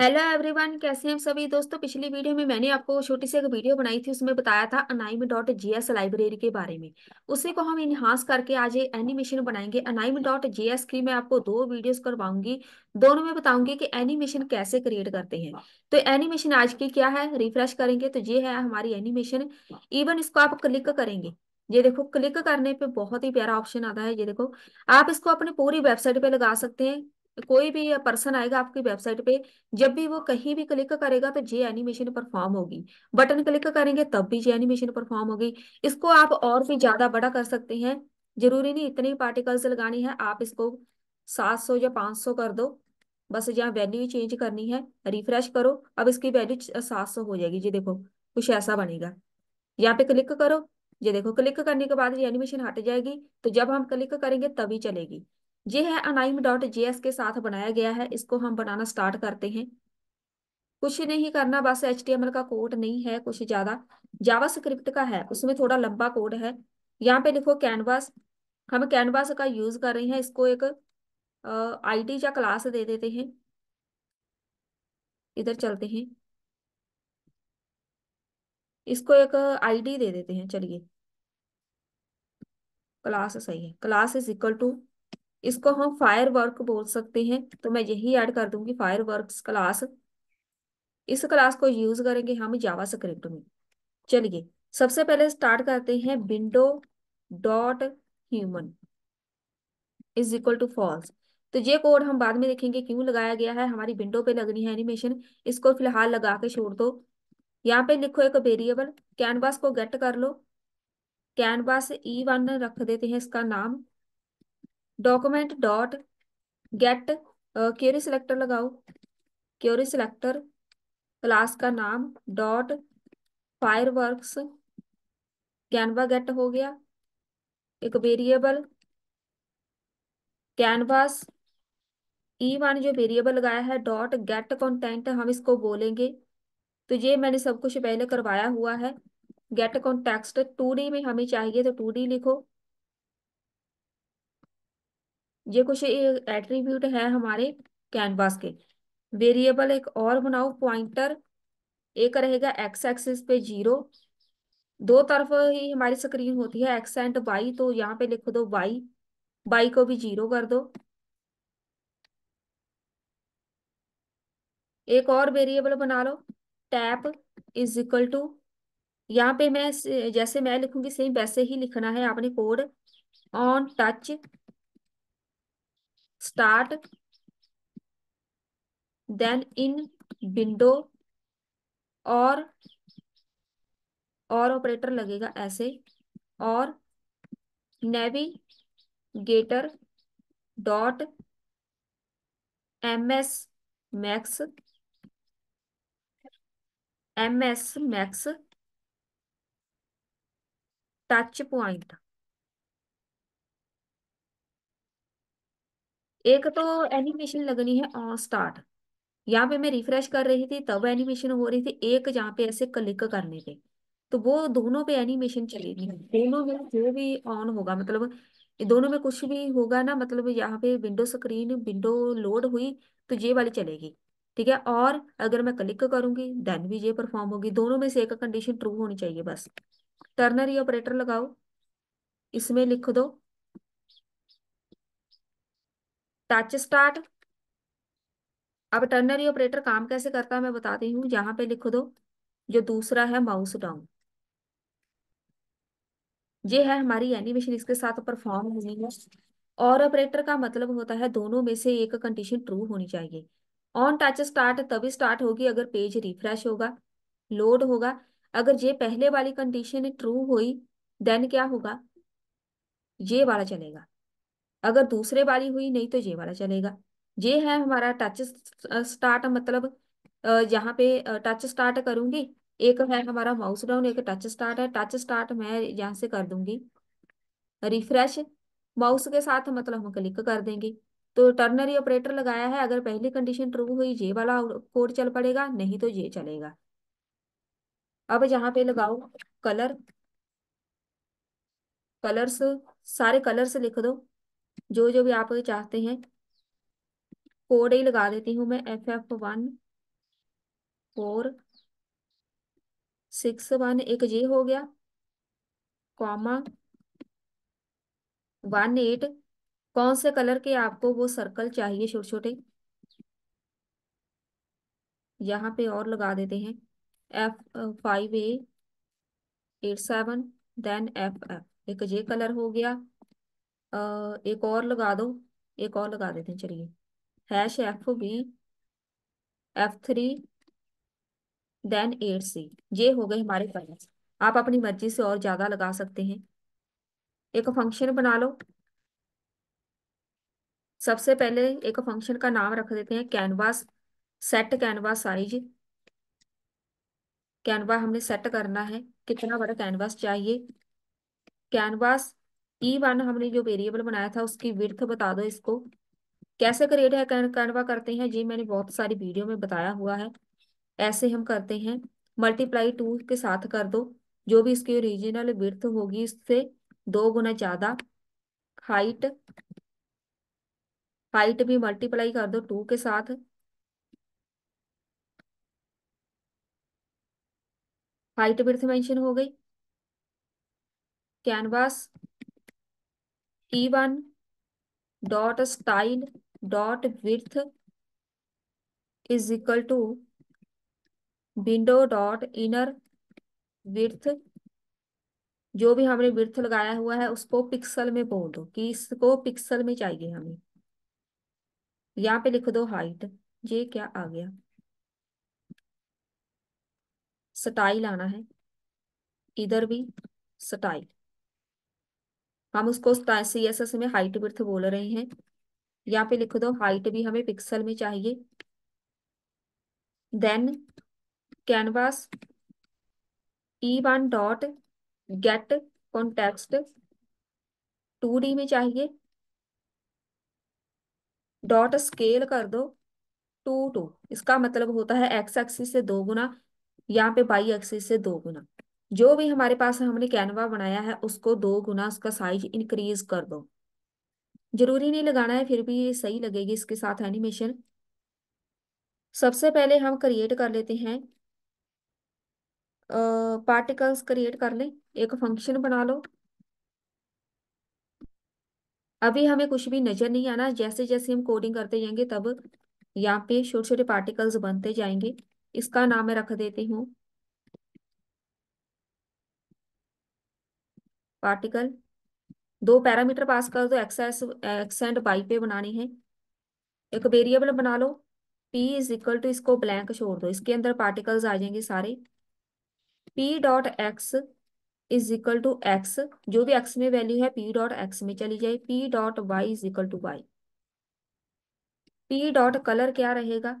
hello everyone कैसे हैं सभी दोस्तों पिछली वीडियो में मैंने आपको छोटी सी एक वीडियो बनाई थी उसमें बताया था anime dot G S library के बारे में उसी को हम इनहांस करके आज एनिमेशन बनाएंगे अनाइम डॉट जी एस की मैं आपको दो वीडियोस करवाऊंगी दोनों में बताऊंगी कि एनिमेशन कैसे क्रिएट करते हैं तो एनिमेशन आज की क्या है रिफ्रेश करेंगे तो ये है हमारी एनिमेशन इवन इसको आप क्लिक करेंगे ये देखो क्लिक करने पे बहुत ही प्यारा ऑप्शन आता है ये देखो आप इसको अपने पूरी वेबसाइट पे लगा सकते हैं कोई भी पर्सन आएगा आपकी वेबसाइट पे जब भी वो कहीं भी क्लिक करेगा तो जे एनिमेशन परफॉर्म होगी बटन क्लिक करेंगे तब भी जे एनिमेशन परफॉर्म होगी इसको आप और भी ज्यादा बड़ा कर सकते हैं जरूरी नहीं इतने पार्टिकल्स लगानी है आप इसको 700 या 500 कर दो बस यहाँ वैल्यू चेंज करनी है रिफ्रेश करो अब इसकी वैल्यू सात हो जाएगी जी देखो कुछ ऐसा बनेगा यहाँ पे क्लिक करो ये देखो क्लिक करने के बाद ये एनिमेशन हट जाएगी तो जब हम क्लिक करेंगे तभी चलेगी ये है अनाइम डॉट जे के साथ बनाया गया है इसको हम बनाना स्टार्ट करते हैं कुछ नहीं करना बस एच का कोड नहीं है कुछ ज्यादा जावा स्क्रिप्ट का है उसमें थोड़ा लंबा कोड है यहाँ पे लिखो कैनवास हम कैनवास का यूज कर रहे हैं इसको एक आईडी या क्लास दे देते हैं इधर चलते हैं इसको एक आईडी दे देते हैं चलिए क्लास सही है क्लास इज इक्वल टू इसको हम फायर वर्क बोल सकते हैं तो मैं यही ऐड कर दूंगी फायर वर्क क्लास इस क्लास को यूज करेंगे हम जावा स्क्रिप्ट में चलिए सबसे पहले स्टार्ट करते हैं window dot human is equal to false तो ये कोड हम बाद में देखेंगे क्यों लगाया गया है हमारी विंडो पे लगनी है एनिमेशन इसको फिलहाल लगा के छोड़ दो यहाँ पे लिखो एक वेरिएबल कैनवास को गेट कर लो कैनवास ई वन रख देते हैं इसका नाम document dot get query selector लगाओ क्योरी सिलेक्टर क्लास का नाम dot fireworks canvas get हो गया एक वेरिएबल कैनवास ई वन जो वेरिएबल लगाया है डॉट गेट कॉन्टेंट हम इसको बोलेंगे तो ये मैंने सब कुछ पहले करवाया हुआ है गेट कॉन्टेक्स्ट टू डी में हमें चाहिए तो टू डी लिखो ये कुछ एट्रीब्यूट है हमारे कैनवास के वेरिएबल एक और बनाओ पॉइंटर एक रहेगा एक्स एक्सिस पे जीरो दो तरफ ही हमारी स्क्रीन होती है एक्स एंड वाई तो यहाँ पे लिख दो वाई वाई को भी जीरो कर दो एक और वेरिएबल बना लो टैप इज इक्वल टू यहाँ पे मैं जैसे मैं लिखूंगी सेम वैसे ही लिखना है आपने code on touch start then in window और और ऑपरेटर लगेगा ऐसे और navigator dot M S max M S max touch point एक तो एनिमेशन लगनी है ऑन स्टार्ट यहाँ पे मैं रिफ्रेश कर रही थी तब एनिमेशन हो रही थी एक जहाँ पे ऐसे क्लिक करने थे तो वो दोनों पे एनिमेशन चलेगी दोनों में जो भी ऑन होगा मतलब दोनों में कुछ भी होगा ना मतलब यहाँ पे विंडो स्क्रीन विंडो लोड हुई तो ये वाली चलेगी ठीक है और अगर मैं क्लिक करूंगी देन भी ये परफॉर्म होगी दोनों में से एक कंडीशन ट्रू होनी चाहिए बस टर्नरी ऑपरेटर लगाओ इसमें लिख दो टच स्टार्ट अब टर्नरी ऑपरेटर काम कैसे करता है मैं बताती हूँ यहाँ पे लिख दो जो दूसरा है माउस डाउन ये है हमारी एनिमेशन इसके साथ परफॉर्म होनी है और ऑपरेटर का मतलब होता है दोनों में से एक कंडीशन ट्रू होनी चाहिए ऑन टच स्टार्ट तभी स्टार्ट होगी अगर पेज रिफ्रेश होगा लोड होगा अगर ये पहले वाली कंडीशन ट्रू हुई देन क्या होगा ये वाला चलेगा अगर दूसरे वाली हुई नहीं तो ये वाला चलेगा ये है हमारा टच स्टार्ट मतलब यहाँ पे टच स्टार्ट करूंगी एक है हमारा माउस डाउन एक टच स्टार्ट है टच स्टार्ट मैं यहाँ से कर दूंगी रिफ्रेश माउस के साथ मतलब हम क्लिक कर देंगे तो टर्नरी ऑपरेटर लगाया है अगर पहली कंडीशन ट्रू हुई ये वाला कोड चल पड़ेगा नहीं तो ये चलेगा अब यहाँ पे लगाओ कलर कलर्स सारे कलर्स लिख दो जो जो भी आप चाहते हैं कोड ही लगा देती हूँ मैं F F one four six one एक जे हो गया कॉमा वन एट कौन से कलर के आपको वो सर्कल चाहिए छोटे छोटे यहाँ पे और लगा देते हैं F five A eight seven then F F एक जे कलर हो गया एक और लगा दो एक और लगा देते हैं चलिए hash F B F three then eight C ये हो गए हमारे पॉइंट्स आप अपनी मर्जी से और ज्यादा लगा सकते हैं एक फंक्शन बना लो सबसे पहले एक फंक्शन का नाम रख देते हैं canvas set canvas size canvas हमने सेट करना है कितना बड़ा कैनवास चाहिए कैनवास ई वन हमने जो वेरिएबल बनाया था उसकी विर्थ बता दो इसको कैसे क्रिएट है कैनवा करते हैं जी मैंने बहुत सारी वीडियो में बताया हुआ है ऐसे हम करते हैं मल्टीप्लाई टू के साथ कर दो जो भी इसकी ओरिजिनल विर्थ होगी इससे दो गुना ज्यादा हाइट हाइट भी मल्टीप्लाई कर दो टू के साथ हाइट विर्थ मेंशन हो गई canvas T one dot style dot width is equal to window dot inner width जो भी हमने विर्थ लगाया हुआ है उसको पिक्सल में बोल दो कि इसको पिक्सल में चाहिए हमें यहाँ पे लिख दो हाइट ये क्या आ गया स्टाइल आना है इधर भी स्टाइल हम उसको सी एस एस में हाइट विर्थ बोल रहे हैं यहाँ पे लिख दो हाइट भी हमें पिक्सल में चाहिए then canvas E one dot get context two D में चाहिए डॉट स्केल कर दो टू टू इसका मतलब होता है एक्स एक्सिस से दो गुना यहाँ पे बाई एक्सिस से दो गुना जो भी हमारे पास हमने कैनवा बनाया है उसको दो गुना उसका साइज इंक्रीज कर दो जरूरी नहीं लगाना है फिर भी ये सही लगेगी इसके साथ एनिमेशन सबसे पहले हम क्रिएट कर लेते हैं पार्टिकल्स क्रिएट कर लें एक फंक्शन बना लो अभी हमें कुछ भी नजर नहीं आना जैसे जैसे हम कोडिंग करते जाएंगे तब यहाँ पे छोटे छोटे पार्टिकल्स बनते जाएंगे इसका नाम मैं रख देती हूँ पार्टिकल दो पैरामीटर पास कर दो एक्स एक्स एंड वाई पे बनाने है एक वेरिएबल बना लो पी इज इक्वल टू इसको ब्लैंक छोड़ दो इसके अंदर पार्टिकल्स आ जाएंगे सारे P dot X is equal to X जो भी एक्स में वैल्यू है पी डॉट एक्स में चली जाए P dot Y is equal to Y P dot colour क्या रहेगा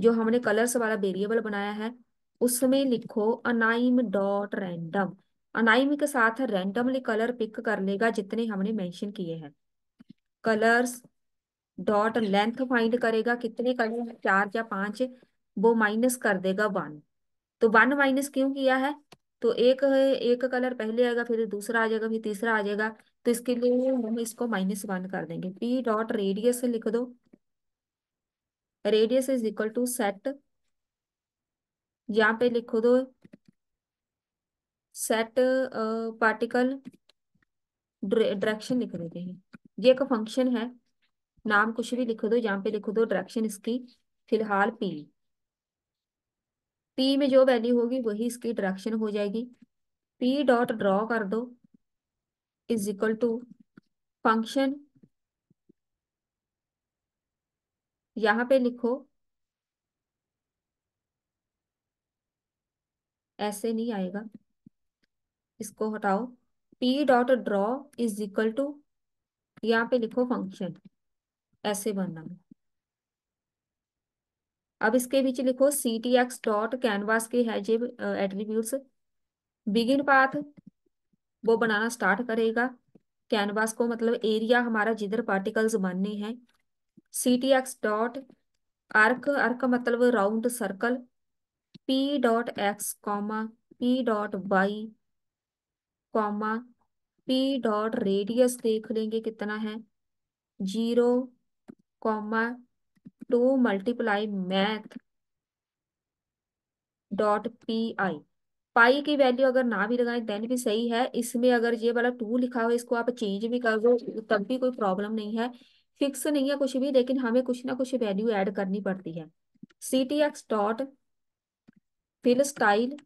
जो हमने कलर्स वाला वेरिएबल बनाया है उसमें लिखो अनाइम डॉट रैंडम अनाइम के साथ रेंडमली कलर पिक कर लेगा जितने हमने मेंशन किए हैं कलर्स डॉट लेंथ फाइंड करेगा कितने कलर हैं चार या पांच वो माइनस कर देगा वन तो वन माइनस क्यों किया है तो एक एक कलर पहले आएगा फिर दूसरा आ जाएगा फिर तीसरा आ जाएगा तो इसके लिए हम इसको माइनस वन कर देंगे पी डॉट रेडियस लिख दो radius is equal to set यहाँ पे लिखो दो सेट पार्टिकल डायरेक्शन लिख देते हैं ये एक फंक्शन है नाम कुछ भी लिख दो यहाँ पे लिख दो डायरेक्शन इसकी फिलहाल पी पी में जो वैल्यू होगी वही इसकी डायरेक्शन हो जाएगी पी डॉट ड्रॉ कर दो इज इक्वल टू फंक्शन यहाँ पे लिखो ऐसे नहीं आएगा इसको हटाओ P dot draw is equal to यहाँ पे लिखो फंक्शन ऐसे बनना अब इसके बीच लिखो C T X dot canvas के है जे एट्रीब्यूट्स बिगिन पाथ वो बनाना स्टार्ट करेगा कैनवास को मतलब एरिया हमारा जिधर पार्टिकल्स बनने हैं C T X dot arc arc मतलब round circle P dot X comma P dot Y comma P dot radius देख लेंगे कितना है zero comma two multiply math dot P I pi की वैल्यू अगर ना भी लगाएं देन भी सही है इसमें अगर ये वाला टू लिखा हो इसको आप चेंज भी कर दो तब भी कोई प्रॉब्लम नहीं है फिक्स नहीं है कुछ भी लेकिन हमें कुछ ना कुछ वैल्यू ऐड करनी पड़ती है C T X dot fill style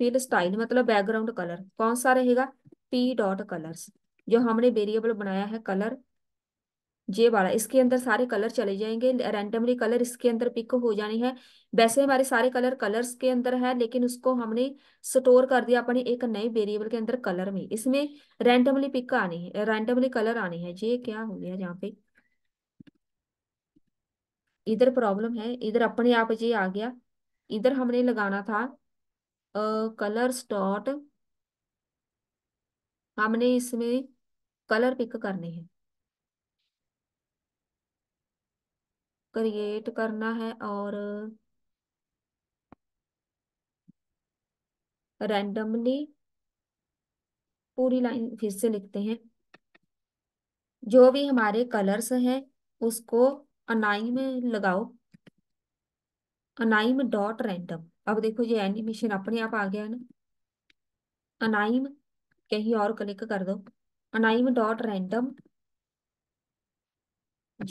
fill style मतलब बैकग्राउंड कलर कौन सा रहेगा पी डॉट कलर जो हमने वेरिएबल बनाया है कलर जे वाला इसके अंदर सारे कलर चले जाएंगे रैंडमली कलर इसके अंदर पिक हो जाने हैं वैसे हमारे सारे कलर कलर्स के अंदर है लेकिन उसको हमने स्टोर कर दिया अपने एक नए वेरिएबल के अंदर कलर में इसमें रैंडमली पिक आने हैं रैंडमली कलर आने हैं ये क्या हो गया यहाँ पे इधर प्रॉब्लम है इधर अपने आप ये आ गया इधर हमने लगाना था कलर्स डॉट हमने इसमें कलर पिक करने हैं क्रिएट करना है और रैंडमली पूरी लाइन फिर से लिखते हैं जो भी हमारे कलर्स हैं उसको अनाइम लगाओ अनाइम डॉट रैंडम अब देखो ये एनिमेशन अपने आप आ गया है ना अनाइम कहीं और क्लिक कर दो अनाइम डॉट रैंडम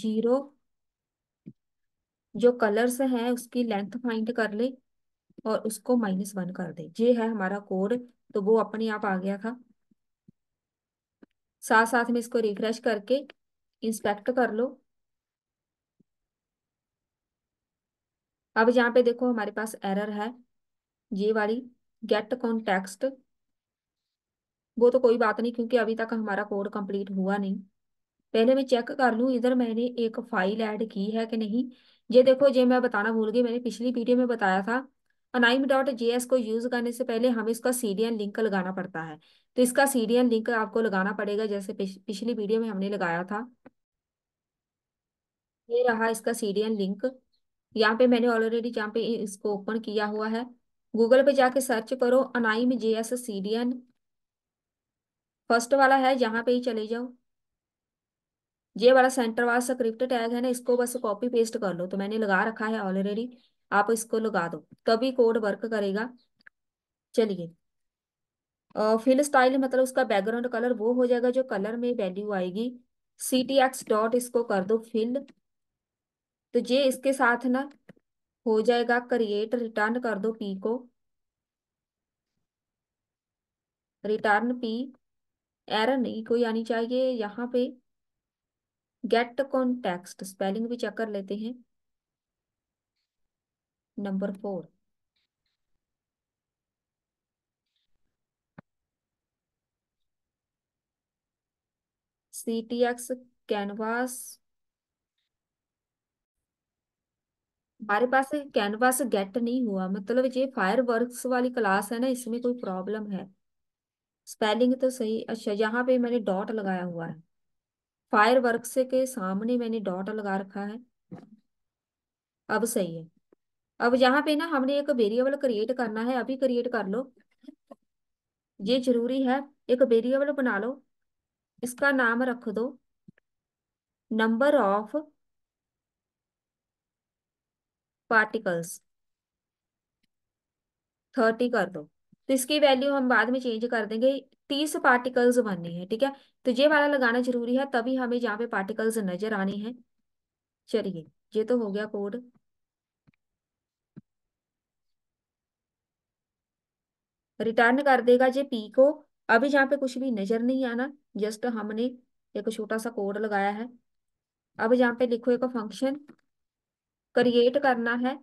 जीरो जो कलर्स है उसकी लेंथ फाइंड कर ले और उसको माइनस वन कर दे ये है हमारा कोड तो वो अपने आप आ गया था साथ साथ में इसको रिफ्रेश करके इंस्पेक्ट कर लो अब यहाँ पे देखो हमारे पास एरर है ये वाली गेट कॉन्टेक्स्ट वो तो कोई बात नहीं क्योंकि अभी तक हमारा कोड कंप्लीट हुआ नहीं पहले मैं चेक कर लूँ इधर मैंने एक फाइल ऐड की है कि नहीं ये देखो ये मैं बताना भूल गई मैंने पिछली वीडियो में बताया था अनाइम डॉट जे को यूज करने से पहले हमें इसका सी लिंक लगाना पड़ता है तो इसका सी लिंक आपको लगाना पड़ेगा जैसे पिछ, पिछली वीडियो में हमने लगाया था ये रहा इसका सी लिंक यहाँ पे मैंने ऑलरेडी जहाँ पे इसको ओपन किया हुआ है गूगल पे जाके सर्च करो anime J S C D N first वाला है यहाँ पे ही चले जाओ ये वाला सेंटर वाला स्क्रिप्ट टैग है ना इसको बस कॉपी पेस्ट कर लो तो मैंने लगा रखा है ऑलरेडी आप इसको लगा दो तभी कोड वर्क करेगा चलिए फिल स्टाइल मतलब उसका बैकग्राउंड कलर वो हो जाएगा जो कलर में वैल्यू आएगी सी टी एक्स डॉट इसको कर दो फिल तो ये इसके साथ ना हो जाएगा क्रिएट रिटर्न कर दो पी को रिटर्न पी एर नहीं कोई आनी चाहिए यहाँ पे गेट कॉन्टेक्स्ट स्पेलिंग भी चेक कर लेते हैं number four C T X canvas हमारे पास कैनवास गेट नहीं हुआ मतलब ये फायर वर्क्स वाली क्लास है ना इसमें कोई प्रॉब्लम है स्पेलिंग तो सही अच्छा यहाँ पे मैंने डॉट लगाया हुआ है फायर वर्क्स के सामने मैंने डॉट लगा रखा है अब सही है अब यहाँ पे ना हमने एक वेरिएबल क्रिएट करना है अभी क्रिएट कर लो ये जरूरी है एक वेरिएबल बना लो इसका नाम रख दो नंबर ऑफ पार्टिकल्स थर्टी कर दो तो इसकी वैल्यू हम बाद में चेंज कर देंगे तीस पार्टिकल्स बनने हैं ठीक है तो ये वाला लगाना जरूरी है तभी हमें जहाँ पे पार्टिकल्स नजर आने हैं चलिए ये तो हो गया कोड रिटर्न कर देगा जे पी को अभी जहाँ पे कुछ भी नजर नहीं आना जस्ट हमने एक छोटा सा कोड लगाया है अब यहाँ पे लिखो एक फंक्शन क्रिएट करना है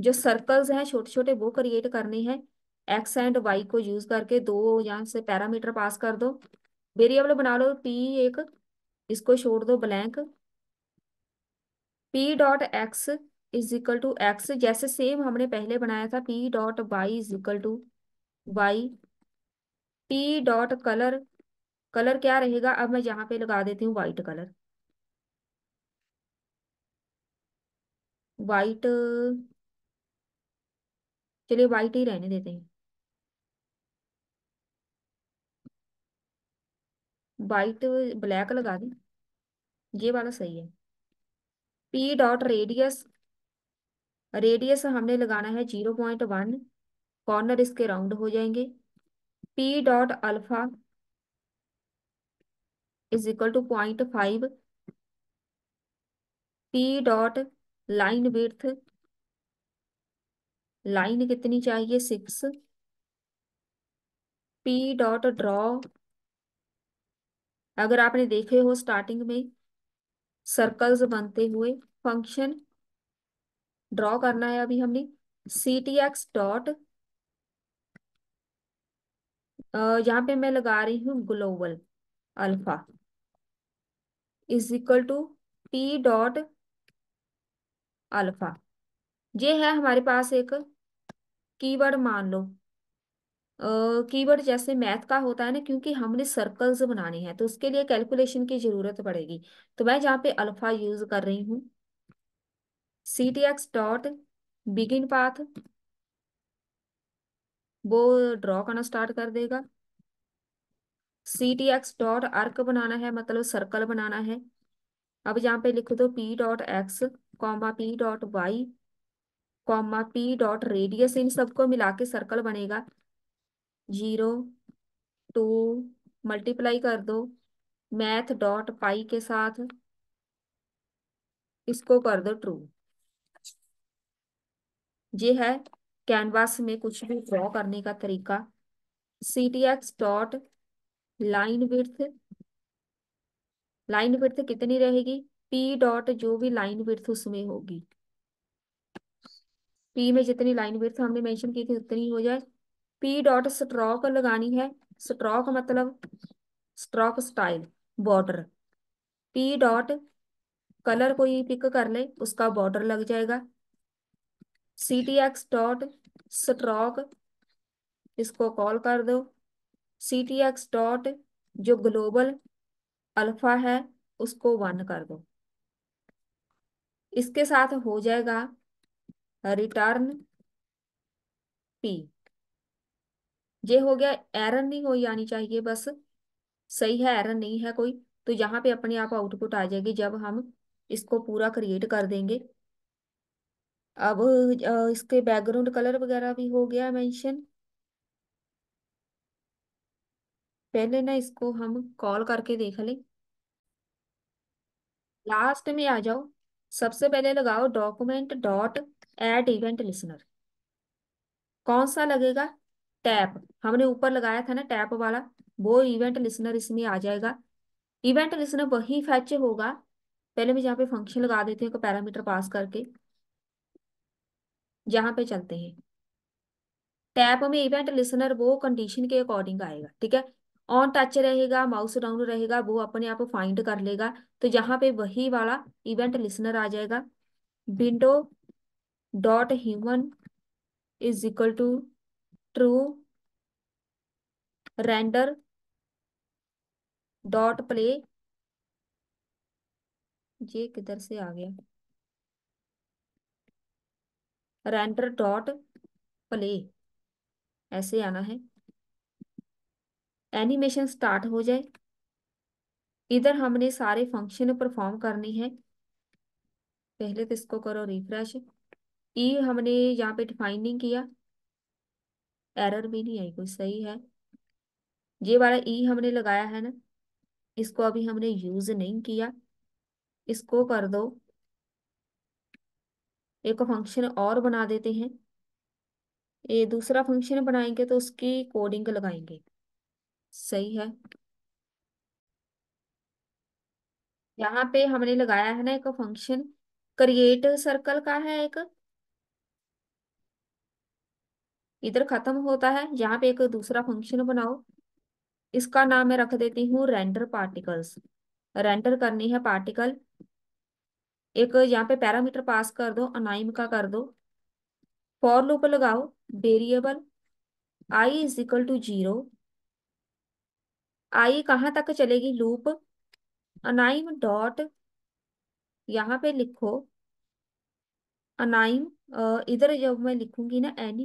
जो सर्कल्स हैं छोटे छोटे वो क्रिएट करने हैं एक्स एंड वाई को यूज करके दो यहाँ से पैरामीटर पास कर दो वेरिएबल बना लो पी एक इसको छोड़ दो blank P dot X is equal to X जैसे सेम हमने पहले बनाया था P dot Y is equal to Y P dot colour colour क्या रहेगा अब मैं यहाँ पे लगा देती हूँ वाइट कलर वाइट चलिए वाइट ही रहने देते हैं वाइट ब्लैक लगा दें ये वाला सही है पी डॉट रेडियस रेडियस हमने लगाना है जीरो पॉइंट वन कॉर्नर इसके राउंड हो जाएंगे P dot alpha is equal to point five P dot line width line कितनी चाहिए सिक्स पी डॉट ड्रॉ अगर आपने देखे हो स्टार्टिंग में सर्कल्स बनते हुए फंक्शन ड्रॉ करना है अभी हमने सी टी एक्स डॉट यहाँ पे मैं लगा रही हूं global alpha is equal to P dot alpha ये है हमारे पास एक कीवर्ड मान लो कीवर्ड जैसे मैथ का होता है ना क्योंकि हमने सर्कल्स बनाने हैं तो उसके लिए कैलकुलेशन की जरूरत पड़ेगी तो मैं जहाँ पे अल्फा यूज कर रही हूँ C T X dot begin path वो ड्रॉ करना स्टार्ट कर देगा C T X dot arc बनाना है मतलब सर्कल बनाना है अब यहाँ पे लिख दो P dot X comma P dot Y comma P dot radius इन सबको मिला के सर्कल बनेगा जीरो टू मल्टीप्लाई कर दो मैथ डॉट पाई के साथ इसको कर दो ट्रू ये है कैनवास में कुछ भी ड्रॉ करने का तरीका C T X dot line width line width कितनी रहेगी पी डॉट जो भी लाइन विर्थ उसमें होगी पी में जितनी लाइन विर्थ हमने मेंशन की थी उतनी हो जाए पी डॉट स्ट्रोक लगानी है स्ट्रोक मतलब stroke style border P dot colour कोई पिक कर ले उसका बॉर्डर लग जाएगा C T X dot stroke इसको कॉल कर दो सी टी एक्स डॉट जो ग्लोबल अल्फा है उसको वन कर दो इसके साथ हो जाएगा रिटर्न पी ये हो गया एरर नहीं हो आनी चाहिए बस सही है एरर नहीं है कोई तो यहाँ पे अपने आप आउटपुट आ जाएगी जब हम इसको पूरा क्रिएट कर देंगे अब इसके बैकग्राउंड कलर वगैरह भी हो गया मेंशन पहले ना इसको हम कॉल करके देख लें लास्ट में आ जाओ सबसे पहले लगाओ document dot add event listener कौन सा लगेगा टैप हमने ऊपर लगाया था ना टैप वाला वो इवेंट लिसनर इसमें आ जाएगा इवेंट लिसनर वही फैच होगा पहले मैं जहां पे फंक्शन लगा देती हूँ पैरामीटर पास करके जहां पे चलते हैं टैप में इवेंट लिसनर वो कंडीशन के अकॉर्डिंग आएगा ठीक है ऑन टच रहेगा माउस डाउन रहेगा वो अपने आप फाइंड कर लेगा तो यहाँ पे वही वाला इवेंट लिसनर आ जाएगा window dot human is equal to true render dot play ये किधर से आ गया रेंडर डॉट प्ले ऐसे आना है एनिमेशन स्टार्ट हो जाए इधर हमने सारे फंक्शन परफॉर्म करनी है पहले तो इसको करो रिफ्रेश ई हमने यहाँ पे डिफाइन नहीं किया एरर भी नहीं आई कोई सही है ये वाला ई हमने लगाया है ना इसको अभी हमने यूज नहीं किया इसको कर दो एक फंक्शन और बना देते हैं ये दूसरा फंक्शन बनाएंगे तो उसकी कोडिंग लगाएंगे सही है यहाँ पे हमने लगाया है ना एक फंक्शन क्रिएट सर्कल का है एक इधर खत्म होता है यहाँ पे एक दूसरा फंक्शन बनाओ इसका नाम मैं रख देती हूँ रेंडर पार्टिकल्स रेंडर करनी है पार्टिकल एक यहाँ पे पैरामीटर पास कर दो अनाइम का कर दो फॉर लूप लगाओ variable I is equal to zero I कहाँ तक चलेगी लूप अनाइम डॉट यहाँ पे लिखो अनाइम इधर जब मैं लिखूंगी ना एनी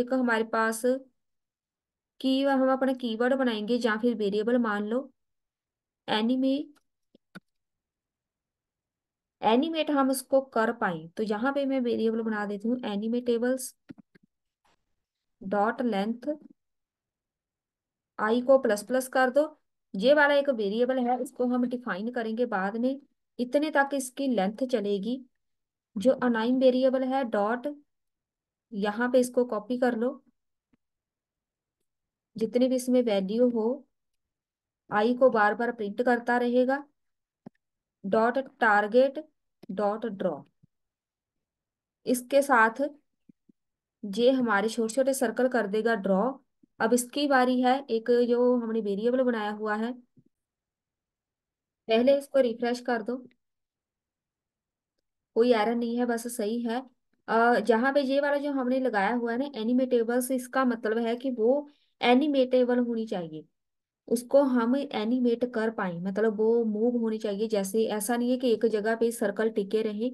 एक हमारे पास की हम अपना कीवर्ड बनाएंगे या फिर वेरिएबल मान लो एनीमे एनिमेट हम उसको कर पाए तो यहाँ पे मैं वेरिएबल बना देती हूँ एनिमेटेबल्स डॉट लेंथ आई को प्लस प्लस कर दो ये वाला एक वेरिएबल है इसको हम डिफाइन करेंगे बाद में इतने तक इसकी लेंथ चलेगी जो अनाइम वेरिएबल है डॉट यहाँ पे इसको कॉपी कर लो जितने भी इसमें वैल्यू हो आई को बार बार प्रिंट करता रहेगा डॉट टारगेट डॉट ड्रॉ इसके साथ ये हमारे छोटे छोटे सर्कल कर देगा ड्रॉ अब इसकी बारी है एक जो हमने वेरिएबल बनाया हुआ है पहले इसको रिफ्रेश कर दो कोई एरर नहीं है बस सही है जहां पे ये वाला जो हमने लगाया हुआ है ना एनिमेटेबल तो इसका मतलब है कि वो एनिमेटेबल होनी चाहिए उसको हम एनिमेट कर पाए मतलब वो मूव होनी चाहिए जैसे ऐसा नहीं है कि एक जगह पे सर्कल टिके रहे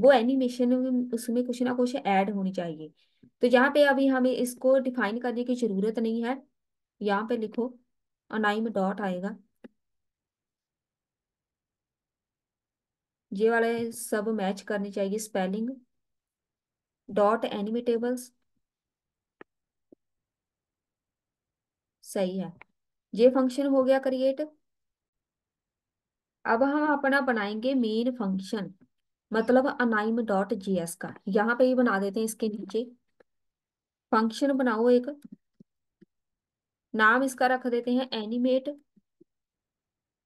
वो एनिमेशन उसमें कुछ ना कुछ ऐड होनी चाहिए तो यहाँ पे अभी हमें इसको डिफाइन करने की जरूरत नहीं है यहाँ पे लिखो अनाइम डॉट आएगा ये वाले सब मैच करने चाहिए स्पेलिंग डॉट एनिमेटेबल्स सही है ये फंक्शन हो गया क्रिएट अब हम अपना बनाएंगे मेन फंक्शन मतलब अनाइम डॉट जी एस का यहाँ पे ही बना देते हैं इसके नीचे फंक्शन बनाओ एक नाम इसका रख देते हैं एनिमेट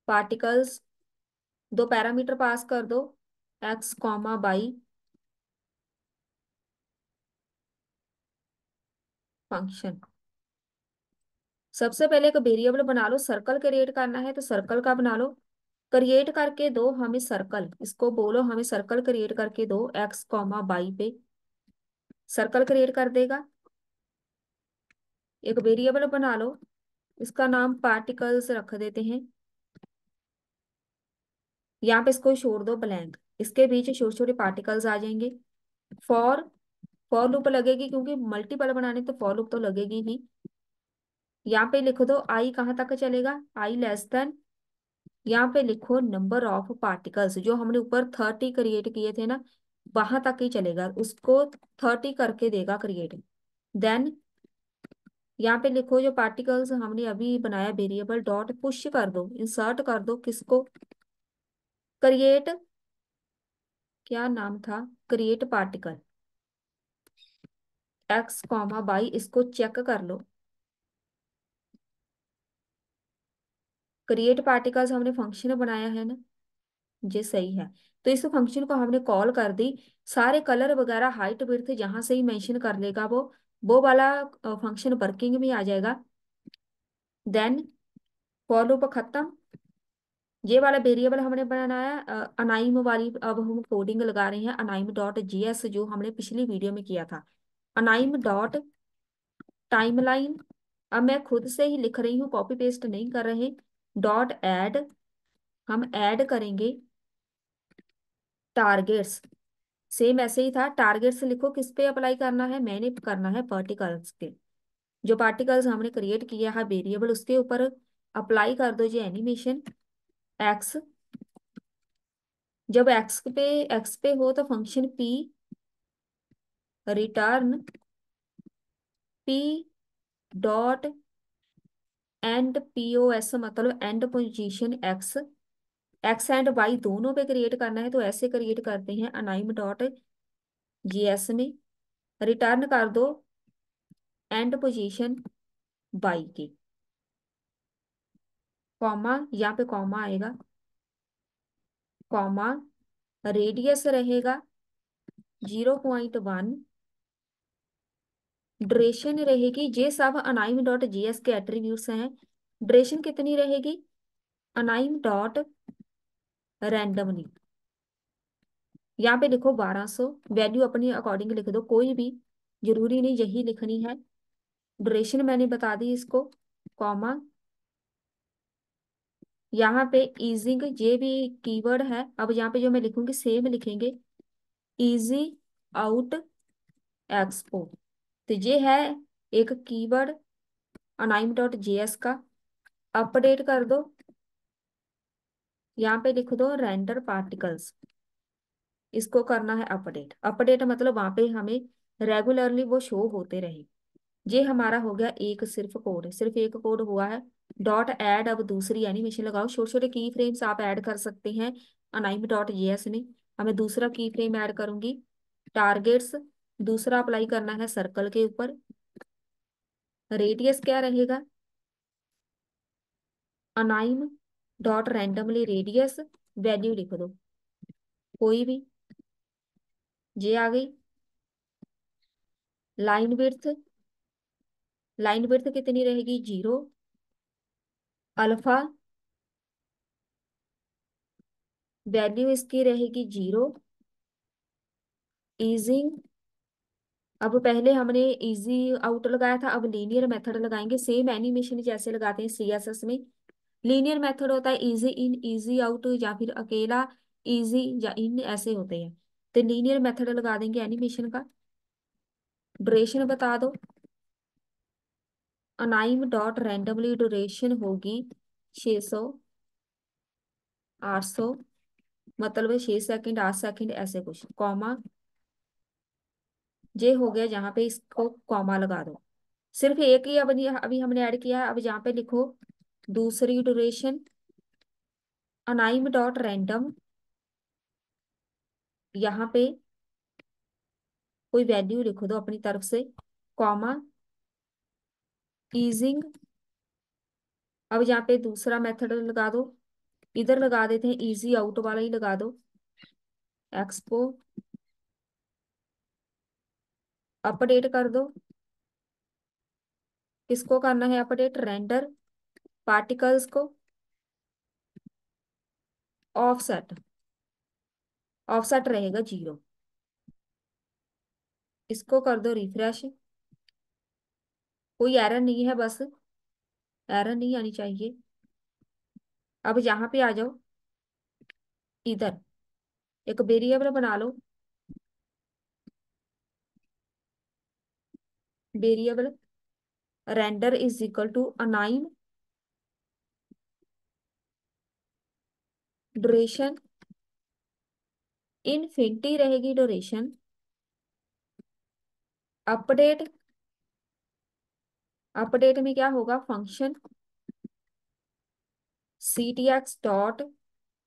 पार्टिकल्स दो पैरामीटर पास कर दो एक्स कॉमा बाई फंक्शन सबसे पहले एक वेरिएबल बना लो सर्कल क्रिएट करना है तो सर्कल का बना लो क्रिएट करके दो हमें सर्कल इसको बोलो हमें सर्कल क्रिएट करके दो एक्स कॉमा बाई पे सर्कल क्रिएट कर देगा एक वेरिएबल बना लो इसका नाम पार्टिकल्स रख देते हैं यहाँ पे इसको छोड़ दो ब्लैंक इसके बीच छोटे छोटे पार्टिकल्स आ जाएंगे फॉर फॉर लूप लगेगी क्योंकि मल्टीपल बनाने तो फॉर लूप तो लगेगी ही यहाँ पे लिख दो आई कहाँ तक चलेगा आई लेस देन यहाँ पे लिखो नंबर ऑफ पार्टिकल्स जो हमने ऊपर थर्टी क्रिएट किए थे ना वहां तक ही चलेगा उसको थर्टी करके देगा क्रिएट देन यहाँ पे लिखो जो पार्टिकल्स हमने अभी बनाया वेरिएबल डॉट पुश कर दो इंसर्ट कर दो किसको क्रिएट क्या नाम था create particle X comma Y इसको चेक कर लो क्रिएट पार्टिकल्स हमने फंक्शन बनाया है ना जी सही है तो इस फंक्शन को हमने कॉल कर दी सारे कलर वगैरह हाइट विर्थ जहां से ही मेंशन कर लेगा वो वो वाला फंक्शन वर्किंग में आ जाएगा देन फॉर लूप खत्म ये वाला वेरिएबल हमने बनाया अनाइम वाली अब हम कोडिंग लगा रहे हैं अनाइम डॉट जीएस जो हमने पिछली वीडियो में किया था अनाइम डॉट टाइम लाइन अब मैं खुद से ही लिख रही हूँ कॉपी पेस्ट नहीं कर रहे डॉट एड हम ऐड करेंगे टारगेट्स सेम ऐसे ही था टारगेट से लिखो किस पे अप्लाई करना है मैंने करना है पार्टिकल्स पे जो पार्टिकल्स हमने क्रिएट किया है वेरिएबल उसके ऊपर अप्लाई कर दो जी एनिमेशन एक्स जब एक्स पे एक्स पे हो तो function P return P dot end P O S मतलब end position X X and Y दोनों पे क्रिएट करना है तो ऐसे क्रिएट करते हैं अनाइम डॉट ये एस में रिटर्न कर दो एंड पोजीशन वाई की कॉमा यहाँ पे कॉमा आएगा कॉमा रेडियस रहेगा जीरो पॉइंट वन ड्रेशन रहेगी ये सब अनाइम डॉट जी एस के एट्रीब्यूट्स हैं ड्रेशन कितनी रहेगी अनाइम डॉट रैंडमली यहाँ पे लिखो 1200 वैल्यू अपनी अकॉर्डिंग लिख दो कोई भी जरूरी नहीं यही लिखनी है ड्यूरेशन मैंने बता दी इसको कॉमा यहाँ पे इजिंग ये भी कीवर्ड है अब यहाँ पे जो मैं लिखूंगी सेम लिखेंगे इजी आउट एक्सपो तो ये है एक keyword anime dot J S का अपडेट कर दो यहाँ पे लिख दो रेंडर पार्टिकल्स इसको करना है अपडेट अपडेट मतलब वहां पे हमें रेगुलरली वो शो होते रहे ये हमारा हो गया एक सिर्फ कोड सिर्फ एक कोड हुआ है डॉट एड अब दूसरी एनिमेशन लगाओ छोटे छोटे की फ्रेम्स आप ऐड कर सकते हैं अनाइम डॉट ये में अब मैं दूसरा की फ्रेम ऐड करूंगी टारगेट्स दूसरा अप्लाई करना है सर्कल के ऊपर रेडियस क्या रहेगा anime dot randomly radius value लिख दो कोई भी ये आ गई लाइन विर्थ लाइन विर्थ कितनी रहेगी जीरो अल्फा वैल्यू इसकी रहेगी जीरो ईजिंग अब पहले हमने इजी आउट लगाया था अब लीनियर मेथड लगाएंगे सेम एनिमेशन जैसे लगाते हैं सीएसएस में लीनियर मेथड होता है इजी इन इजी आउट या फिर अकेला इजी या इन ऐसे होते हैं तो लीनियर मेथड लगा देंगे एनिमेशन का ड्यूरेशन बता दो अनाइम डॉट रैंडमली ड्यूरेशन होगी छः सौ आठ सौ मतलब छः सेकंड आठ सेकंड ऐसे कुछ कॉमा ये हो गया यहाँ पे इसको कॉमा लगा दो सिर्फ एक ही अब अभी हमने ऐड किया है अब यहाँ पे लिखो दूसरी ड्यूरेशन अनाइम डॉट रैंडम यहाँ पे कोई वैल्यू लिखो दो अपनी तरफ से कॉमा ईजिंग अब यहाँ पे दूसरा मेथड लगा दो इधर लगा देते हैं इजी आउट वाला ही लगा दो एक्सपो अपडेट कर दो किसको करना है अपडेट रेंडर पार्टिकल्स को ऑफसेट ऑफसेट रहेगा जीरो इसको कर दो रिफ्रेश कोई एरर नहीं है बस एरर नहीं आनी चाहिए अब यहां पे आ जाओ इधर एक वेरिएबल बना लो variable render is equal to anime duration infinity रहेगी ड्यूरेशन अपडेट अपडेट में क्या होगा function C T X dot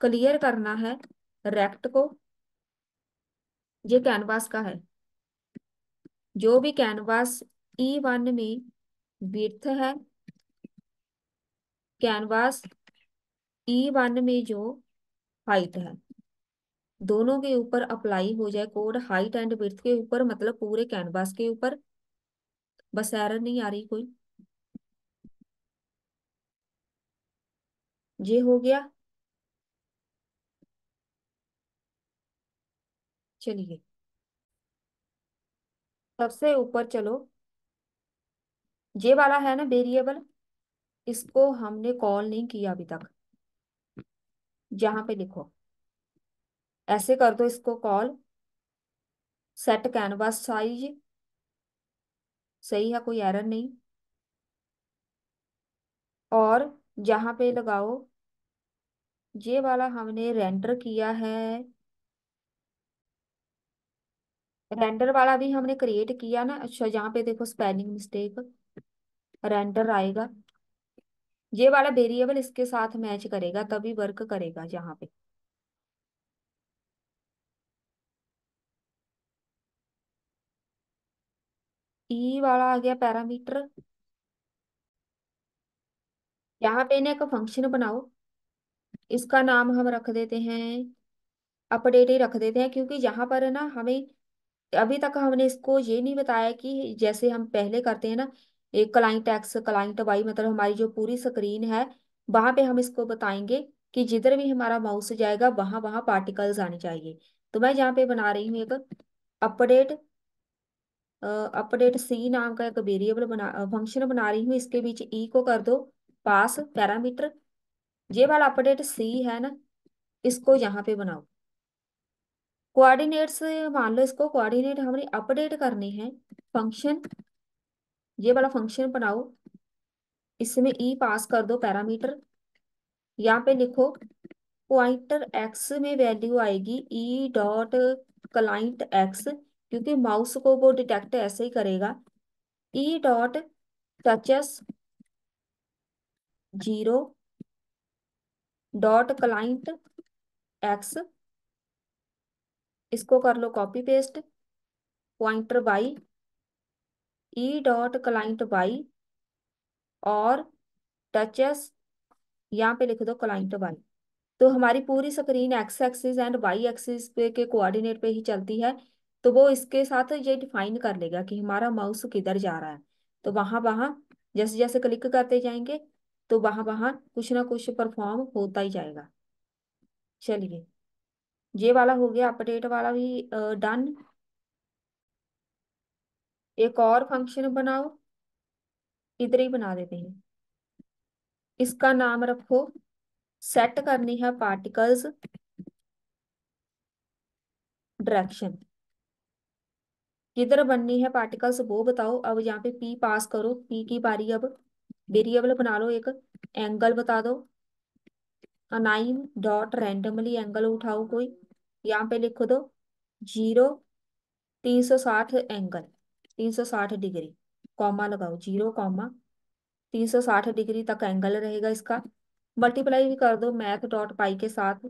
clear करना है रेक्ट को ये कैनवास का है जो भी कैनवास ई वन में विथ है कैनवास ई वन में जो हाइट है दोनों के ऊपर अप्लाई हो जाए कोड हाइट एंड विथ के ऊपर मतलब पूरे कैनवास के ऊपर बस एरर नहीं आ रही कोई ये हो गया चलिए सबसे ऊपर चलो ये वाला है ना वेरिएबल इसको हमने कॉल नहीं किया अभी तक यहां पे लिखो ऐसे कर दो इसको कॉल सेट कैनवास साइज सही है कोई एरर नहीं और यहाँ पे लगाओ ये वाला हमने रेंडर किया है रेंडर वाला भी हमने क्रिएट किया ना अच्छा यहाँ पे देखो स्पेलिंग मिस्टेक रेंडर आएगा ये वाला वेरिएबल इसके साथ मैच करेगा तभी वर्क करेगा यहाँ पे ई e वाला आ गया पैरामीटर यहाँ पे एक फंक्शन बनाओ इसका नाम हम रख देते हैं अपडेट ही रख देते हैं क्योंकि यहाँ पर ना हमें अभी तक हमने इसको ये नहीं बताया कि जैसे हम पहले करते हैं ना एक क्लाइंट एक्स क्लाइंट वाई मतलब हमारी जो पूरी स्क्रीन है वहां पे हम इसको बताएंगे कि जिधर भी हमारा माउस जाएगा वहां वहां पार्टिकल्स आने चाहिए तो मैं यहाँ पे बना रही हूँ एक अपडेट अपडेट सी नाम का एक वेरिएबल बना फंक्शन बना रही हूँ इसके बीच ई e को कर दो पास पैरामीटर ये वाला अपडेट सी है ना इसको यहाँ पे बनाओ कोऑर्डिनेट्स मान लो इसको कोऑर्डिनेट हमने अपडेट करने हैं फंक्शन ये वाला फंक्शन बनाओ इसमें ई e पास कर दो पैरामीटर यहाँ पे लिखो पॉइंटर एक्स में वैल्यू आएगी ई डॉट क्लाइंट एक्स क्योंकि माउस को वो डिटेक्ट ऐसे ही करेगा E dot touches zero dot client X इसको कर लो copy paste pointer Y E dot client Y और टचेस यहाँ पे लिख दो क्लाइंट बाई तो हमारी पूरी screen X axis and Y axis पे के कोऑर्डिनेट पे ही चलती है तो वो इसके साथ ये डिफाइन कर लेगा कि हमारा माउस किधर जा रहा है तो वहाँ वहाँ जैसे जैसे क्लिक करते जाएंगे तो वहाँ वहाँ कुछ ना कुछ परफॉर्म होता ही जाएगा चलिए ये वाला हो गया अपडेट वाला भी डन एक और फंक्शन बनाओ इधर ही बना देते हैं इसका नाम रखो सेट करनी है पार्टिकल्स डायरेक्शन किधर बननी है पार्टिकल्स वो बताओ अब यहाँ पे पी पास करो पी की बारी अब वेरिएबल बना लो एक एंगल बता दो अनाइन डॉट रैंडमली एंगल उठाओ कोई यहाँ पे लिख दो जीरो तीन सौ साठ एंगल तीन सौ साठ डिग्री कॉमा लगाओ जीरो कॉमा तीन सौ साठ डिग्री तक एंगल रहेगा इसका मल्टीप्लाई भी कर दो मैथ डॉट पाई के साथ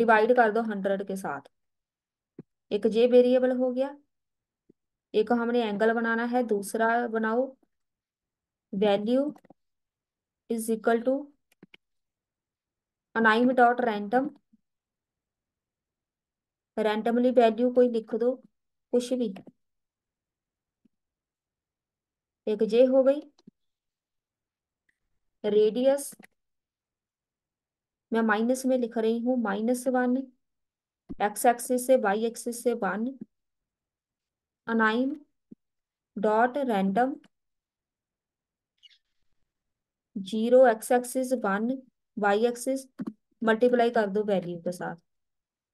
डिवाइड कर दो हंड्रेड के साथ एक जे वेरिएबल हो गया एक हमने एंगल बनाना है दूसरा बनाओ value is equal to anime dot random randomly value कोई लिख दो कुछ भी एक जे हो गई रेडियस मैं माइनस में लिख रही हूं माइनस वन एक्स एक्सिस से वाई एक्सिस से one anime dot random zero X axis one Y axis multiply कर दो वैल्यू के साथ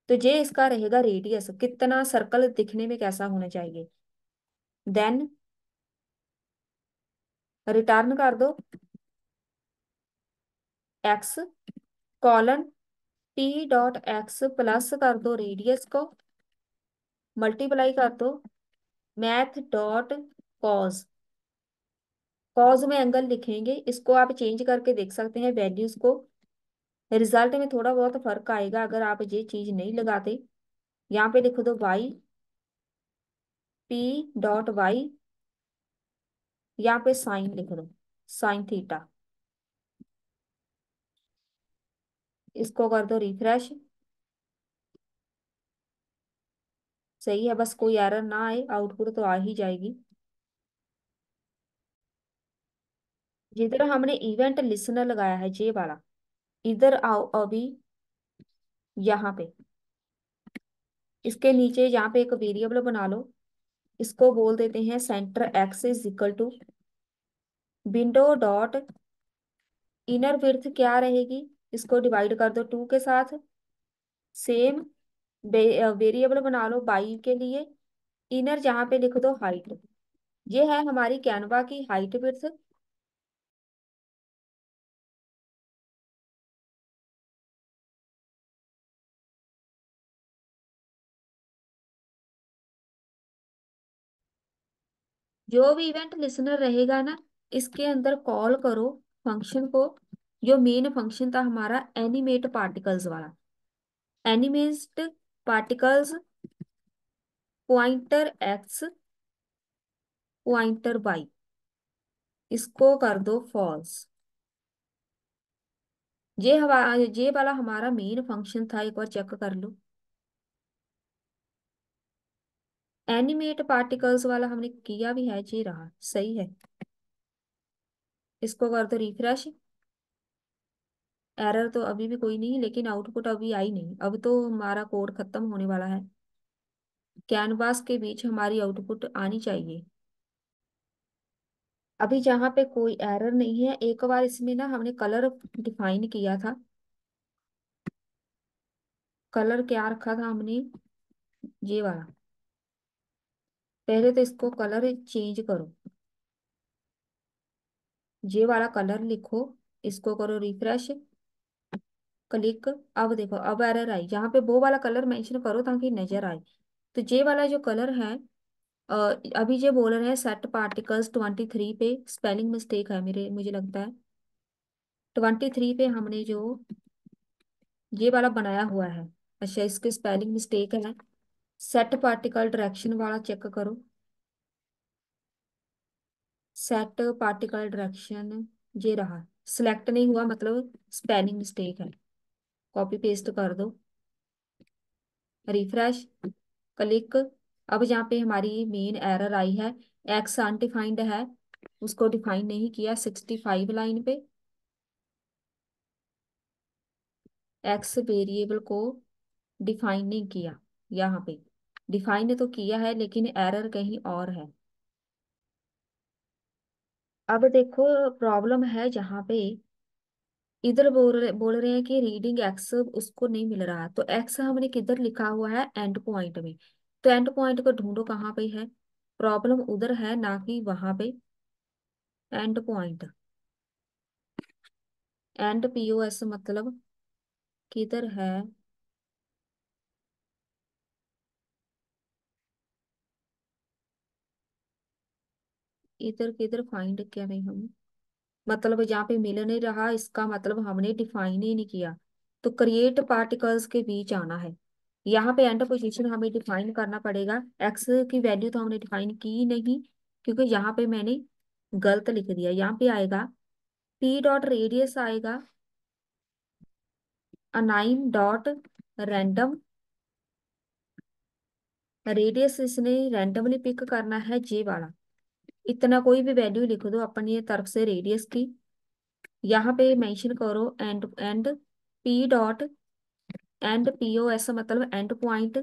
तो ये इसका रहेगा रेडियस कितना सर्कल दिखने में कैसा होना चाहिए देन रिटर्न कर दो X colon T dot X plus कर दो रेडियस को मल्टीप्लाई कर दो मैथ डॉट कॉज कॉज में एंगल लिखेंगे इसको आप चेंज करके देख सकते हैं वैल्यूज को रिजल्ट में थोड़ा बहुत फर्क आएगा अगर आप ये चीज नहीं लगाते यहाँ पे लिख दो वाई पी डॉट वाई यहाँ पे साइन लिख दो साइन थीटा इसको कर दो रिफ्रेश सही है बस कोई एरर ना आए आउटपुट तो आ ही जाएगी जिधर हमने इवेंट लिसनर लगाया है जे वाला इधर आओ अभी यहाँ पे इसके नीचे यहाँ पे एक वेरिएबल बना लो इसको बोल देते हैं centre X is equal to window dot inner width क्या रहेगी इसको डिवाइड कर दो टू के साथ सेम वेरिएबल बना लो बाई के लिए इनर जहाँ पे लिख दो हाइट ये है हमारी कैनवा की हाइट विर्थ जो भी इवेंट लिसनर रहेगा ना इसके अंदर कॉल करो फंक्शन को जो मेन फंक्शन था हमारा एनिमेट पार्टिकल्स वाला animate particles pointer X pointer Y इसको कर दो फॉल्स ये हवा ये वाला हमारा मेन फंक्शन था एक बार चेक कर लो एनिमेट पार्टिकल्स वाला हमने किया भी है जी रहा सही है इसको कर दो रिफ्रेश एरर तो अभी भी कोई नहीं लेकिन आउटपुट अभी आई नहीं अब तो हमारा कोड खत्म होने वाला है कैनवास के बीच हमारी आउटपुट आनी चाहिए अभी जहां पे कोई एरर नहीं है एक बार इसमें ना हमने कलर डिफाइन किया था कलर क्या रखा था हमने ये वाला पहले तो इसको कलर चेंज करो ये वाला कलर लिखो इसको करो रिफ्रेश क्लिक अब देखो अब एरर आई यहाँ पे वो वाला कलर मेंशन करो ताकि नजर आए तो ये वाला जो कलर है अभी ये बोल रहे हैं सेट पार्टिकल्स ट्वेंटी थ्री पे स्पेलिंग मिस्टेक है मेरे मुझे लगता है ट्वेंटी थ्री पे हमने जो ये वाला बनाया हुआ है अच्छा इसके स्पेलिंग मिस्टेक है सेट पार्टिकल डायरेक्शन वाला चेक करो सेट पार्टिकल डायरेक्शन ये रहा सिलेक्ट नहीं हुआ मतलब स्पेलिंग मिस्टेक है कॉपी पेस्ट कर दो रिफ्रेश क्लिक अब यहाँ पे हमारी मेन एरर आई है एक्स अनडिफाइंड है उसको डिफाइन नहीं किया सिक्सटी फाइव लाइन पे एक्स वेरिएबल को डिफाइन नहीं किया यहाँ पे डिफाइन तो किया है लेकिन एरर कहीं और है अब देखो प्रॉब्लम है जहाँ पे इधर बोल रहे बोल रहे हैं कि रीडिंग एक्स उसको नहीं मिल रहा तो एक्स हमने किधर लिखा हुआ है एंड पॉइंट में तो एंड पॉइंट को ढूंढो कहाँ पे है प्रॉब्लम उधर है ना कि वहां पे एंड पॉइंट एंड पीओएस मतलब किधर है इधर के इधर फाइंड क्या नहीं हम मतलब यहाँ पे मिल नहीं रहा इसका मतलब हमने डिफाइन ही नहीं किया तो क्रिएट पार्टिकल्स के बीच आना है यहाँ पे एंड पोजिशन हमें डिफाइन करना पड़ेगा एक्स की वैल्यू तो हमने डिफाइन की नहीं क्योंकि यहाँ पे मैंने गलत लिख दिया यहाँ पे आएगा पी डॉट रेडियस आएगा अनाइम डॉट रैंडम रेडियस इसने रैंडमली पिक करना है जे वाला इतना कोई भी वैल्यू लिख दो अपन ये तरफ से रेडियस की यहाँ पे मेंशन करो and N P dot N O S मतलब एंड पॉइंट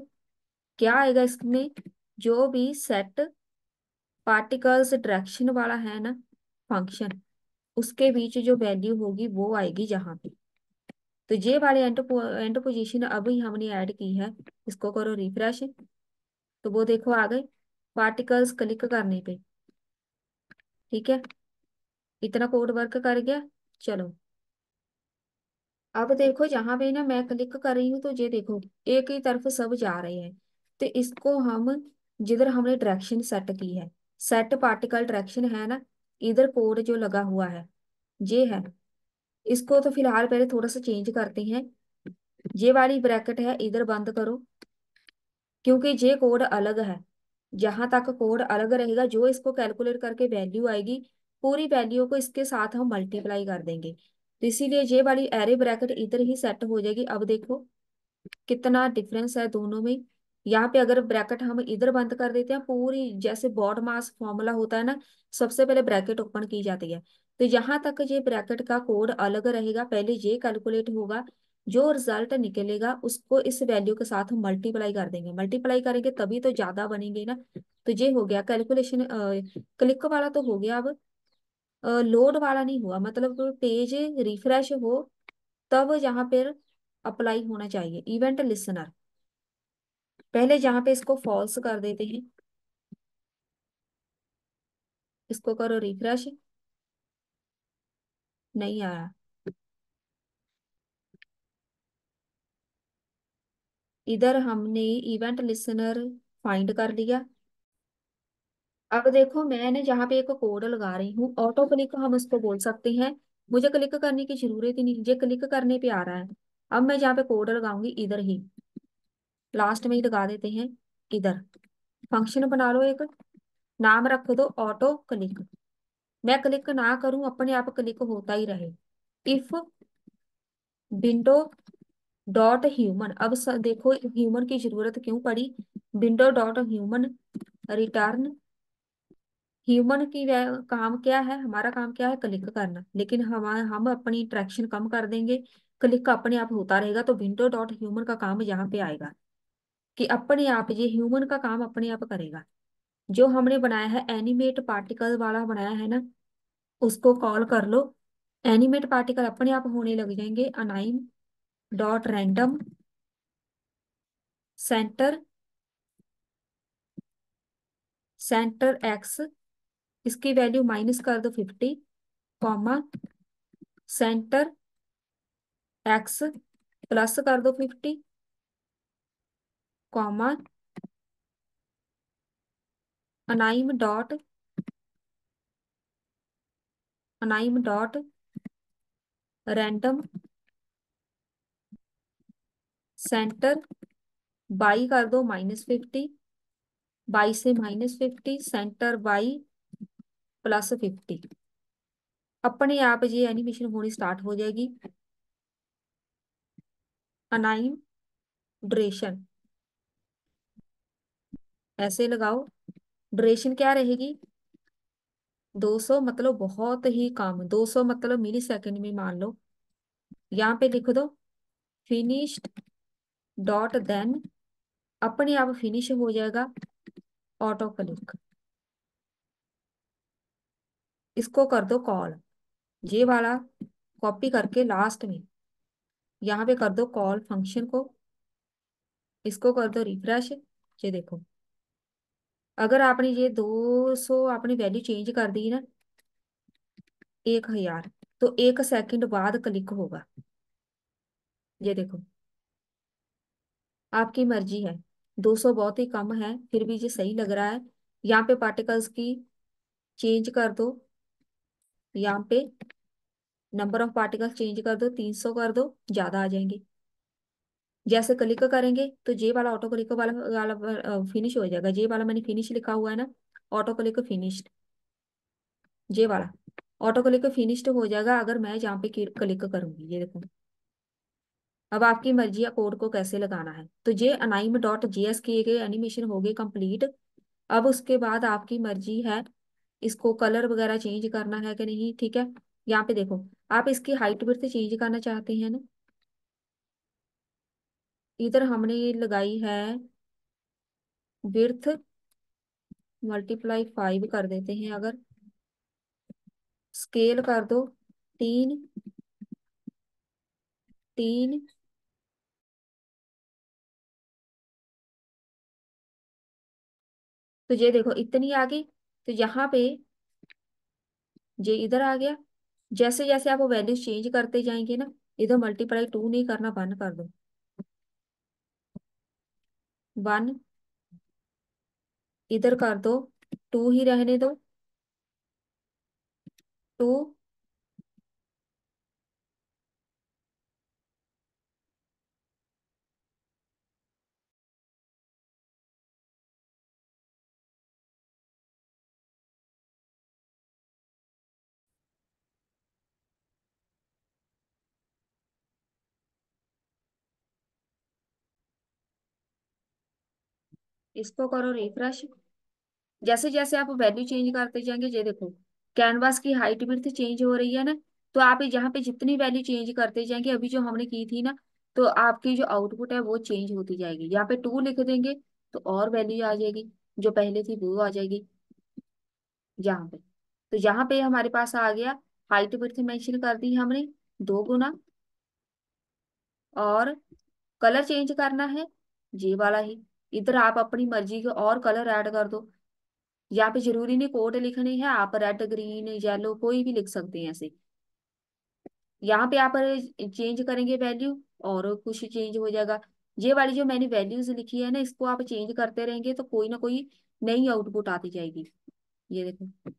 क्या आएगा इसमें जो भी सेट पार्टिकल्स डायरेक्शन वाला है ना फंक्शन उसके बीच जो वैल्यू होगी वो आएगी यहाँ पे तो ये वाले एंड एंड पोजिशन अभी हमने ऐड की है इसको करो रिफ्रेश तो वो देखो आ गए पार्टिकल्स क्लिक करने पे ठीक है इतना कोड वर्क कर गया चलो अब देखो जहां पे ना मैं क्लिक कर रही हूँ तो ये देखो एक ही तरफ सब जा रहे हैं तो इसको हम जिधर हमने डायरेक्शन सेट की है सेट पार्टिकल डायरेक्शन है ना इधर कोड जो लगा हुआ है ये है इसको तो फिलहाल पहले थोड़ा सा चेंज करते हैं ये वाली ब्रैकेट है इधर बंद करो क्योंकि ये कोड अलग है जहां तक कोड अलग रहेगा जो इसको कैलकुलेट करके वैल्यू आएगी पूरी वैल्यू को इसके साथ हम मल्टीप्लाई कर देंगे तो इसीलिए ये वाली एरे ब्रैकेट इधर ही सेट हो जाएगी अब देखो कितना डिफरेंस है दोनों में यहाँ पे अगर ब्रैकेट हम इधर बंद कर देते हैं पूरी जैसे बॉड मास फॉर्मूला होता है ना सबसे पहले ब्रैकेट ओपन की जाती है तो यहाँ तक ये ब्रैकेट का कोड अलग रहेगा पहले ये कैलकुलेट होगा जो रिजल्ट निकलेगा उसको इस वैल्यू के साथ मल्टीप्लाई कर देंगे मल्टीप्लाई करेंगे तभी तो ज्यादा बनेंगे ना तो ये हो गया कैलकुलेशन क्लिक वाला तो हो गया अब लोड वाला नहीं हुआ मतलब पेज रिफ्रेश हो तब यहाँ पर अप्लाई होना चाहिए इवेंट लिसनर पहले जहां पे इसको फॉल्स कर देते हैं इसको करो रिफ्रेश नहीं आया इधर हमने इवेंट लिसनर फाइंड कर लिया अब देखो मैंने जहां पे एक कोड लगा रही हूँ ऑटो क्लिक हम उसको बोल सकते हैं मुझे क्लिक करने की जरूरत ही नहीं ये क्लिक करने पे आ रहा है अब मैं जहाँ पे कोड लगाऊंगी इधर ही लास्ट में ही लगा देते हैं इधर फंक्शन बना लो एक नाम रख दो ऑटो क्लिक मैं क्लिक ना करूं अपने आप क्लिक होता ही रहे इफ विंडो डॉट ह्यूमन अब देखो ह्यूमन की जरूरत क्यों पड़ी window dot human return human की काम क्या है हमारा काम क्या है क्लिक करना लेकिन हम हम अपनी इंट्रैक्शन कम कर देंगे क्लिक अपने आप होता रहेगा तो विंडो डॉट ह्यूमन का काम यहाँ पे आएगा कि अपने आप ये ह्यूमन का काम अपने आप करेगा जो हमने बनाया है एनिमेट पार्टिकल वाला बनाया है ना उसको कॉल कर लो एनिमेट पार्टिकल अपने आप होने लग जाएंगे anime dot random center center X इसकी वैल्यू माइनस कर दो fifty comma center X plus कर दो fifty comma anime dot anime dot random center Y कर दो माइनस फिफ्टी बाई से minus fifty center Y plus fifty अपने आप ये एनिमेशन होनी स्टार्ट हो जाएगी अनाइन ड्रेशन ऐसे लगाओ ड्रेशन क्या रहेगी 200 मतलब बहुत ही कम 200 मतलब मिली सेकेंड में मान लो यहाँ पे लिख दो फिनिश्ड डॉट दैन अपने आप फिनिश हो जाएगा ऑटो क्लिक इसको कर दो कॉल ये वाला कॉपी करके लास्ट में यहाँ पे कर दो कॉल फंक्शन को इसको कर दो रिफ्रेश ये देखो अगर आपने ये 200 आपने वैल्यू चेंज कर दी ना एक हजार तो एक सेकंड बाद क्लिक होगा ये देखो आपकी मर्जी है 200 बहुत ही कम है फिर भी ये सही लग रहा है यहाँ पे पार्टिकल्स की चेंज कर दो यहाँ पे नंबर ऑफ पार्टिकल चेंज कर दो 300 कर दो ज्यादा आ जाएंगे जैसे क्लिक करेंगे तो जे वाला ऑटो क्लिक वाला वाला फिनिश हो जाएगा जे वाला मैंने फिनिश लिखा हुआ है ना ऑटो क्लिक फिनिश्ड जे वाला ऑटो क्लिक फिनिश्ड हो जाएगा अगर मैं यहाँ पे क्लिक करूंगी ये देखो अब आपकी मर्जी है कोड को कैसे लगाना है तो ये अनाइम डॉट जीएस किए गए एनिमेशन हो गए कंप्लीट अब उसके बाद आपकी मर्जी है इसको कलर वगैरह चेंज करना है कि नहीं ठीक है यहाँ पे देखो आप इसकी हाइट विड्थ चेंज करना चाहते हैं ना इधर हमने लगाई है विर्थ मल्टीप्लाई फाइव कर देते हैं अगर स्केल कर दो तीन तीन तो ये देखो इतनी आ गई तो यहाँ पे ये इधर आ गया जैसे जैसे आप वैल्यू चेंज करते जाएंगे ना इधर मल्टीप्लाई टू नहीं करना वन कर दो वन इधर कर दो टू ही रहने दो टू इसको करो रिफ्रेश जैसे जैसे आप वैल्यू चेंज करते जाएंगे ये देखो कैनवास की हाइट विड्थ चेंज हो रही है ना तो आप यहाँ पे जितनी वैल्यू चेंज करते जाएंगे अभी जो हमने की थी ना तो आपकी जो आउटपुट है वो चेंज होती जाएगी यहाँ पे टू लिख देंगे तो और वैल्यू आ जाएगी जो पहले थी वो आ जाएगी यहाँ पे तो यहाँ पे हमारे पास आ गया हाइट विड्थ मेंशन कर दी हमने दो गुना और कलर चेंज करना है ये वाला ही इधर आप अपनी मर्जी के और कलर ऐड कर दो यहाँ पे जरूरी नहीं कोड लिखने है आप रेड ग्रीन येलो कोई भी लिख सकते हैं ऐसे यहाँ पे आप चेंज करेंगे वैल्यू और कुछ चेंज हो जाएगा ये वाली जो मैंने वैल्यूज लिखी है ना इसको आप चेंज करते रहेंगे तो कोई ना कोई नई आउटपुट आती जाएगी ये देखो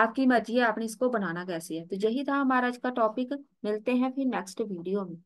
आपकी मर्जी है आपने इसको बनाना कैसे है तो यही था हमारा आज का टॉपिक मिलते हैं फिर नेक्स्ट वीडियो में